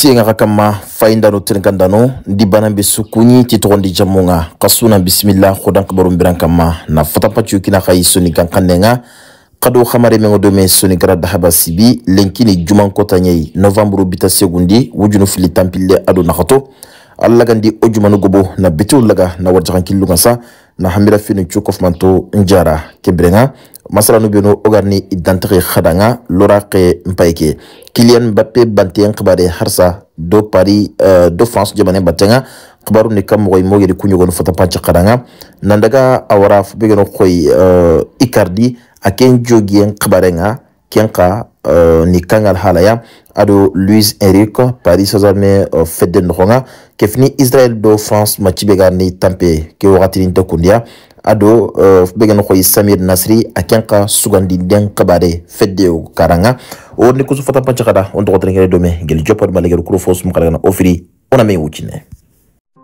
sen ka kama fayinda no tirin kan dano ndi bana be sukuni ti togondi jamu ga ka suna bisimila hodan kabaru biran kama na fatapacu kina ka yi soni kan kan nenga kado hamare mengo do me soni kara dahaba sibi lenkini juman kota nyei novembro bita segundi wujunu fili tampille ado nakato alla gandi o jumanu gobo na bitiw laga na warjakan killu kan sa na hamira fini cukofmanto njara kebrenga masalanu bino ogarni idantike khadanga ke mpaike Kylian Mbappe bantien kibare harsa do Paris eh, do France jemane batenga kibaru ne kam moy moy ku nyogon fata pancha khadanga nandaga awara bigeno koy eh, Icardi aken jogien kabarenga kenka uh, ni kangal halaya ado louis henrique paris sasame uh, fedde nogonga kefini israel do france macibe ga ni tampe ke wagatinin te kundiya ado uh, bege no koy samir nasri akenka sugandi den kabare fedde karanga o ni kusu fata pancha kada on to kotre dome gel jopad maleger kuro fos mu kala na ofiri ona me wucine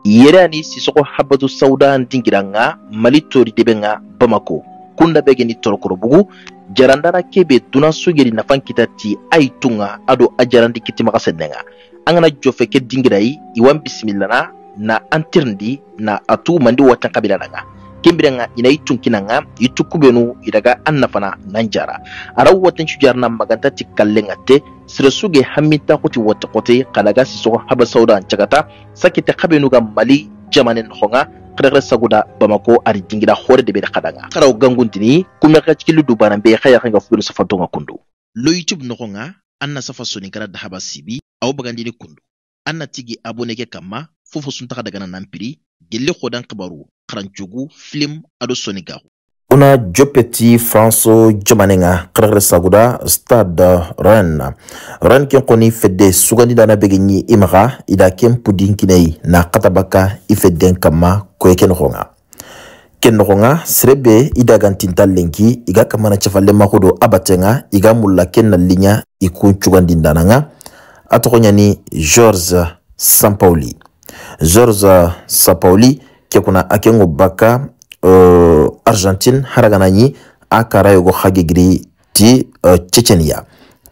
yerani sisoko habatu sauda ndingiranga mali debenga bamako kunda bege ni torokoro bugu jarandara kebe dunan sogeri nafan kitati ayi tunga ado a jarandi kitimaga sennenga an kana jɔfɛ kɛ dingirayi iwan bisimilana na an tirindi na a tugu mandi watan kabila nanga kembiranga ina i tunkinanga i tukubenu idaga an nafana nan jara ara watan sujarana maganta ti kallenga te sirasuge haminta kuti watakote kalaga sisɔgɔ habasawda an cagata sakite kabenu mali jamane nɔgɔnga kadagara sagoda bamako ari jingira hore de bere kadanga karaw gangundini kumeka cikilu du banan be khaya khanga fulu safa donga kundu lo youtube nokonga anna safa soni gara da haba sibi aw bagandini kundu anna tigi abone ke kama fofo sun taga daga nan piri gelle khodan kabaru karancugu film ado soni garu una jopeti franso jamaninga karagre saguda stade ren ren ken koni fede sugandidana bege ɲi i maga ida ken pudin kinei na katabaka i feden kanma koye ke nɔgɔnga ke nɔgɔnga sire be i dagantinta lenki i ga kamana cafalenmako do abatenga i ga mulla ke naliliɲa i kun cugandindananga a tɔgɔ ɲani george sampauli george sampauli ke kuna a ken go baka Euh, argentine haragananyi akara yogo hagegiri ti euh, chechenia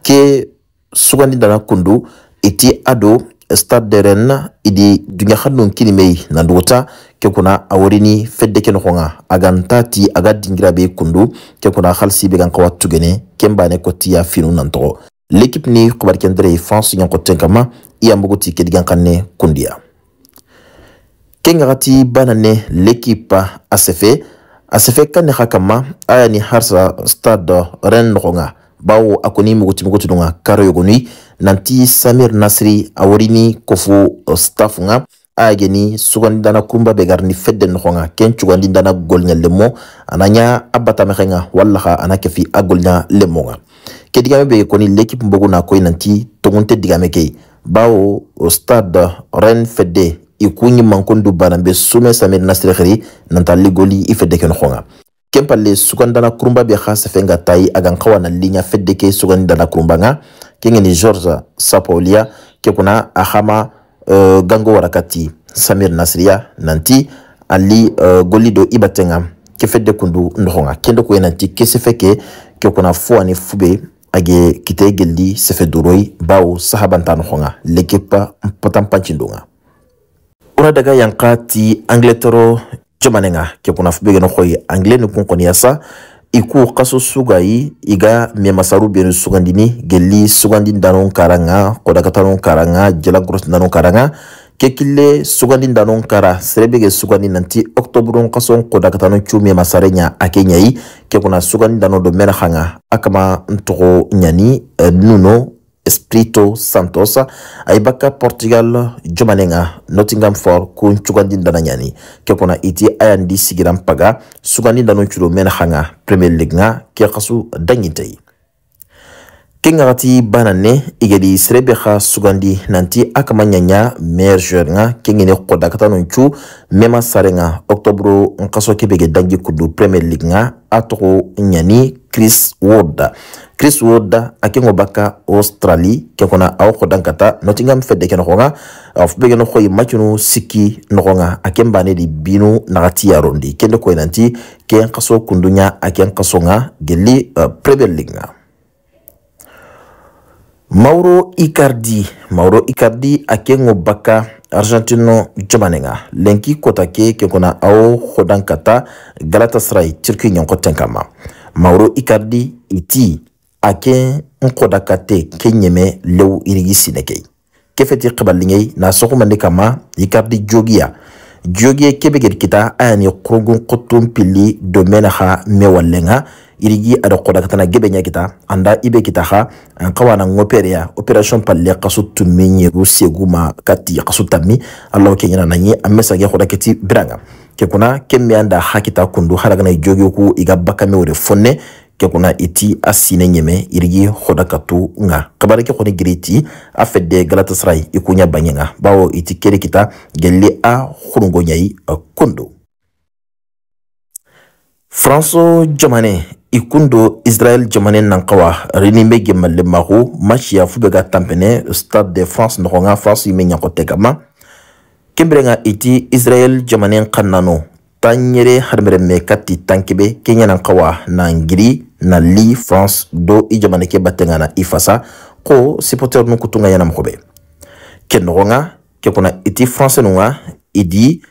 ke sugandi dana kundu iti ado stade de rennes idi duɲa hadun kini mei nanduguta ke kuna a worini fedde ke noxonga aganta ti aga dingira be kundu ke kuna halsi be gan kawa tugene ken bane kotiya finu nantoxo l'équipe ni xubarikendere i france ɲankoten kama i yambugu ti kedigan kan ne kundiya kengakati banane lekipa asefe asefe kane hakama aya ni harsa stade ren nogonga bawo a kɔni mugutimugoti don ka karo yogonui nanti samir nasiri a warini kofo euh, staff nga a ya geni sugandidana kurunba bɛ gari ni fɛdɛ nɔgɔn ka kɛn cugandidana gɔliɲɛ lemɔ a na ɲa a batamɛxɛ ka walla ka a na kɛfi a gɔliɲa lemɔ ka kɛ digamɛ bɛ kɔni l'ekipe bogo na koyi nanti togun tɛ digamɛ ke bawo euh, stade ren fɛdɛ i kunyi mankundu banambe sume samir nasir khiri nanta ligoli i fedeken khonga kempalle sugandana kurumba be kha sefenga tai agan khawana linya fedeke sugandana kurumba nga kengeni george sapolia kekuna ahama uh, gango warakati samir nasiriya nanti ali uh, goli do i batenga ke fedde kundu ndoxonga kende kuye nanti ke sefe ke ke kuna fo ani fube age kite gelli sefe duroyi bawo sahabanta noxonga lekepa mpatanpancindonga wara daga yanka ti angletɔrɔ jamane ga ke kunnafube gɛnɛ xɔ ye angilɛ ni kun kɔni yasa i k'u kaso suga yi i ga mɛmasaru benu sugandini geli sugandi danu kara ga kɔdakatanu kara ga jalagɔrɔsi danu kara ga kekile sugandi danu kara serebe ge sugandi nanti octobre kaso kɔdakatanu cu mɛmasare ɲa a ke ɲayi ke kunna sugandi danu do mɛna xa ga a kama n tɔgɔ ɲani eh, nuno Espirito Santosa aibaka Portugal jumanenga Nottingham for kun cugandindana ɲani nyani, iti a sigiram paga sugandindanu culo chulo hanga premier league nga kekasu kasu dangintei banane ŋagati bana ne sugandi nanti akamanyanya merger nga kengene joueur nunchu ke mema sarenga nkaso kebege dangi kudu premier league nga a nyani Chris Wood Chris Wood akengo baka Australia kekona aw ko dankata Nottingham fedde ken xonga of uh, be gen xoy matchunu sikki noxonga akemba ne di binu nagati yarondi kende ko nanti ken qaso kundunya aken qaso gelli uh, Premier League Mauro Icardi Mauro Icardi akengo baka argentino jobanenga lenki kota ke kenkona aw xodankata Galatasaray Turkey nyanko tenkama mauro ikardi iti ake nkodakate kenyeme lew irigi sinekei kefeti qibalingei na sogumande kama ikardi jogiya jogiye kebe kita ayani kurungun kutun pili domena ha mewallenga irigi ada kodakatana gebe nya kita anda ibe e kita ha an kawana operation palle qasu tumenye ruseguma kati qasu tammi allah kenyana nanyi amesa biranga ke kunna ke hakita kundu haragana i jogiku i ga bakamew de fonne ke iti a sine ɲɛmɛ irigi hodakatu nga kabarike kɔni giriti a galatasaray i kuɲa baɲɛ iti keri kita gɛlli a hurungo ɲayi kondo faranso jamane i kun jamane nankawa rini be ge malimago maciya fu be ka stade de france nɔgɔnga faransi me ɲakɔtɛ kama kembrenga iti israel jamanen kannano tanyere harmereme kati tankebe nan kawa na ngiri na li france do i jamane ke batenga na ifasa ko supporter nu kutunga yana mkobe ke nogonga ke kuna iti france nunga idi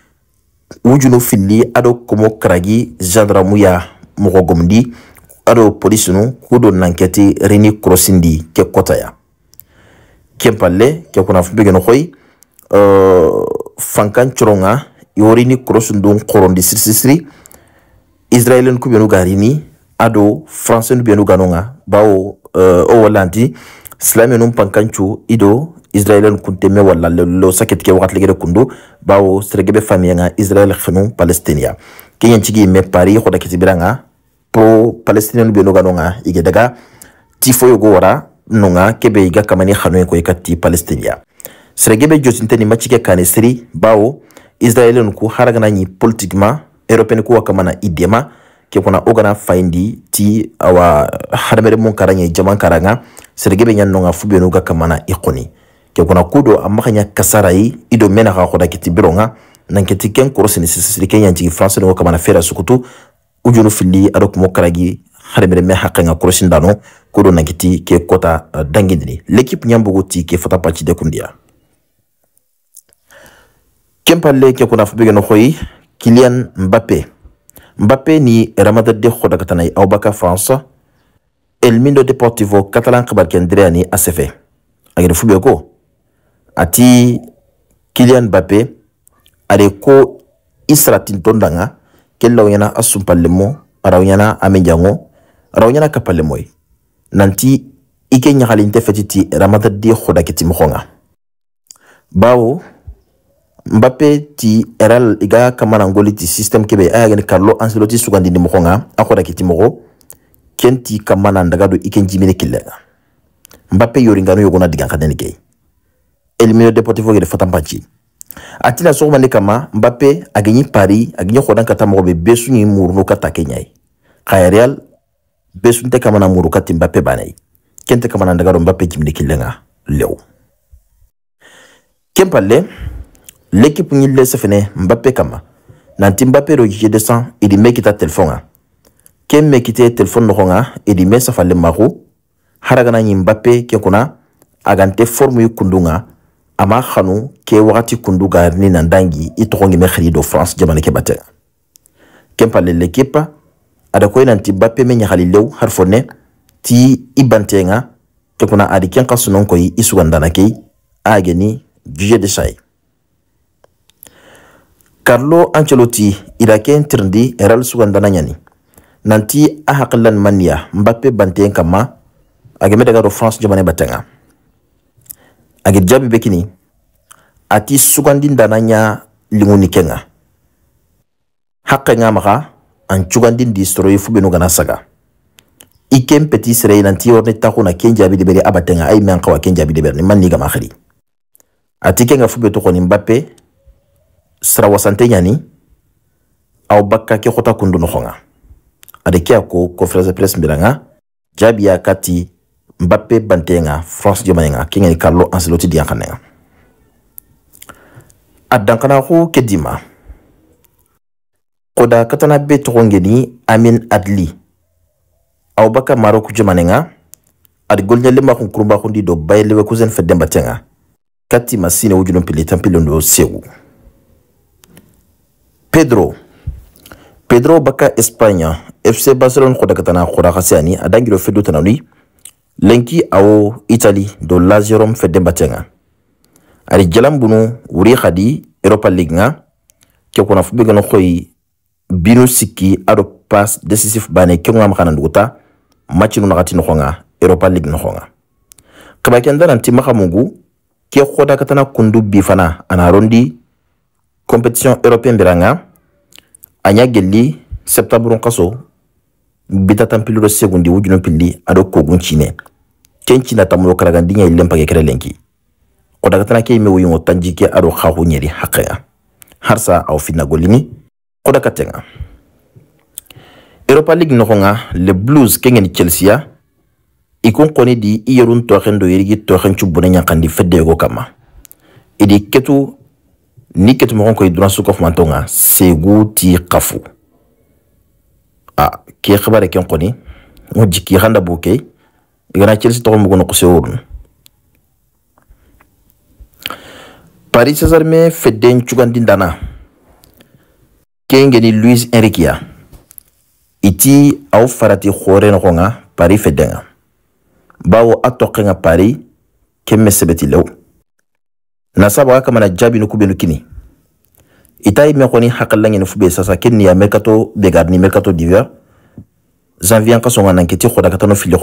ujunu fili ado komo kragi jandra ya mogo gomdi ado polisi nu kudo nanketi rini krosindi ke kotaya kempale ke kuna fubigeno uh, fankan coronga yorini krosundung don koronde sirisisiri israel nu kubenu garini ado fransen nu ganonga bawo uh, eh, o walanti silamɛ pankan chu ido israɛlɛn kun tɛ wala lo sakɛtikɛ wagatilɛgɛrɛ kun do bawo sɛrɛgɛbɛ famiya ŋa israɛl palestinia palestiniya ke ɲɛncigi me pari xɔdakisibira ŋa pro palestiniyɛnu benu ganonga ige daga ti foyo go wara nu kamani khanu ko ikati palestinia Sergebe Jotinten ni machike kanisiri bao Israel ku haragana nyi politiquement European ku wakamana idema ke kuna ogana faindi ti awa hadamere mun karanya jaman karanga Sergebe nyan nonga fubio nuga kamana ikoni ke kuna kudo amakanya kasarai ido mena ka kiti bironga nanketi ken korosini sisiri ken yanjigi France nuga kamana fera sukutu ujunu fili adoku mokaragi hadamere karagi haka nga hakanga ndano kudo nanketi ke kota uh, dangindini l'équipe nyambugo ti ke fata pachi kundia kempaleke kuna fubege no khoy Kylian Mbappe Mbappe ni ramadade khoda katana Aubaka France El Mundo Deportivo Catalan kabar kendrea ni ACF agere fubege ko ati Kylian Mbappe ale ko isratin tondanga kellaw yana asumpallemo araw yana amenjango araw yana kapallemo nanti ike nyagalinte fetiti ramadade khoda ketimo khonga bawo mbappe ti ral i ga kamanangoli ti système kebe a yageni carlo ancelotti sugandini mogo ga a goda kiti mogo ken ti kamana ndaga i ken jimini kille mbappe yoringano yogona digankaneni kei elimino deportivo gede fatanpanci atila sogomande kama mbappe agenyi paris agenyi hodan kata mogobe besuñi muruno kata kenyai kaya real besunte kamana muru kati mbappe banai kente kamana ndaga mbappe jimini kille ga lew kempalle l'équipe ɲinilɛsɛ fɛnɛ mbape kama nanti mbape ro jije desan idi mɛ kita telefɔn ka ken mɛ kite telefɔn nɔgɔn ka idi mɛ safale mako haragana ɲi mbape ke kunna a gan tɛ fɔrmu i kundun ke wagati kundu ka ni nan dangi i tɔgɔ ɲimɛ do france jamanakɛ batɛ ken pale l'équipe ada koy nanti mbape mɛ ɲagali lew har fɔ ti i ke kunna adi ken sunon koyi i sugandana kei a geni jije desa ye Carlo Ancelotti iraken tirindi Real sugandana nyani nanti ahaklan mania Mbappe banten kama age meda garo France jomane batanga Age jabi bekini ati sugandi dana ɲa linguni kenga Hakka ŋa maga an cugandin di soro ye fu saga Ikem peti sere nanti orne takuna ken jabi debere abatanga ay a yi me debere ni man ni gama khali. ati kenga fu be to Mbappe sarawasante ɲani aw bakka ke xota kundu noxonga ade ke a ko conférence de presse nbiranga jaabiya kati mbappe bantenga france jomayenga ke ŋani carlo anceloti diyan a dankanaxu ke dima koda katana be toxo amin adli aw bakka maroku jomanenga adi golɲelemaxun kurunbaxundi do baye leverkusen fe denbatenga kati masine wujulun pili tanpilon do pedro pedro baka espanya fc Barcelona kuda katana kuda kasiani adangiro fedu tanalui lenki awo italy do Lazio fedemba tenga ari jalan bunu uri khadi europa league nga ke kona fubiga no khoi binu siki ado pass decisive bane kyo nga makana nduguta match nu nakati nokhonga europa league nokhonga kenda nanti maka mungu kia khoda katana kundu bifana anarondi compétition européenne biranga nka a y'a gɛli sɛptaburu kaso bitatan segundi wujunun pili ado kogun cine ken cina tamuro karagandinya ilen pake kere lenki o daga tana kei mewu yungo tanjike ado khahu nyeri haqaya harsa au fina golini o daga tenga Europa League nokonga le Blues kengen Chelsea ikun koni di iyerun toxen do yirigi toxen cubune ñankandi fedde go kama idi ketu ni mokon ko duran suko kɔfumantɔ ka segu t'i kafu ah, a ke xabare ken koni ŋo jiki handa buke kɛ i kana chelsea tɔgɔ mugu paris saint-germain fɛden cugandi luis enrique iti au farati khore no paris fɛden bawo atokenga paris kɛmɛ nasabaga mana jabi ku benu kini ita ye mɛn kɔni hakilila ɲini fu be sasa ke niya mercato begarni mekato diver janvier ka sɔn nanketi khoda ka fili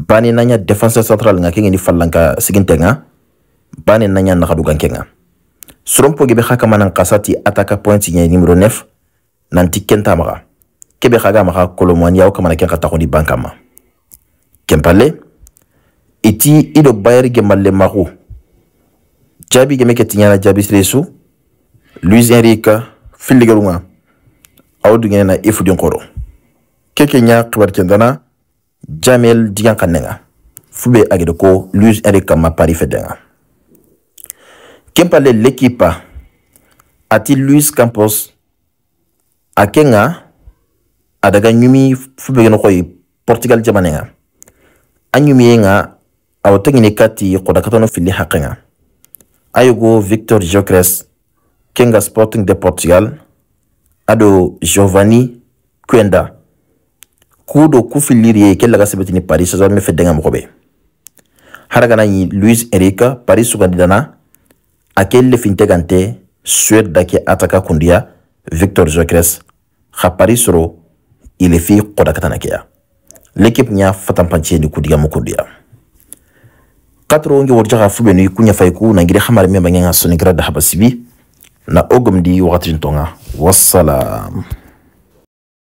bani nanya defense central nga ke ŋini fallanka sigintɛ bani na ɲa naxadugan ke ŋa soronpo be nan ataka point ɲɛ numéro 9 nanti kenta maxa ke be xa ga maxa kolomani awo ya ken iti ido bayer gemalle maxu jabi gemeketinya ke tinyana jabi sresu Luis Enrique filigeruma awdu ngene na ifu di koro keke nya kendana jamel digan kanenga fube agede ko Luis Enrique ma pari fedenga kempale l'equipa ati Luis Campos akenga adaga nyumi fube gene koy Portugal jamanenga anyumi nga awtengine kati kodakatono fili hakenga ayugo victor jocres kenga sporting de portugal ado giovanni quenda kudo do kufiliri ye ke laga sɛbɛtini paris sasa min fɛ dɛngɛ haragana yi hara kana luis erika paris sugandidana a ke lefintɛ kan tɛ suɛde da kɛ ataka kundiya victor jocres xa paris sɔrɔ ilefi kɔdakatana kɛya l'équipe ɲa fatanpanciye ni kudigamu kundiya katro onge worja ga fube ni kunya fay ku na ngire xamar me nga soni grada habasibi na ogum di waqtin tonga wassalam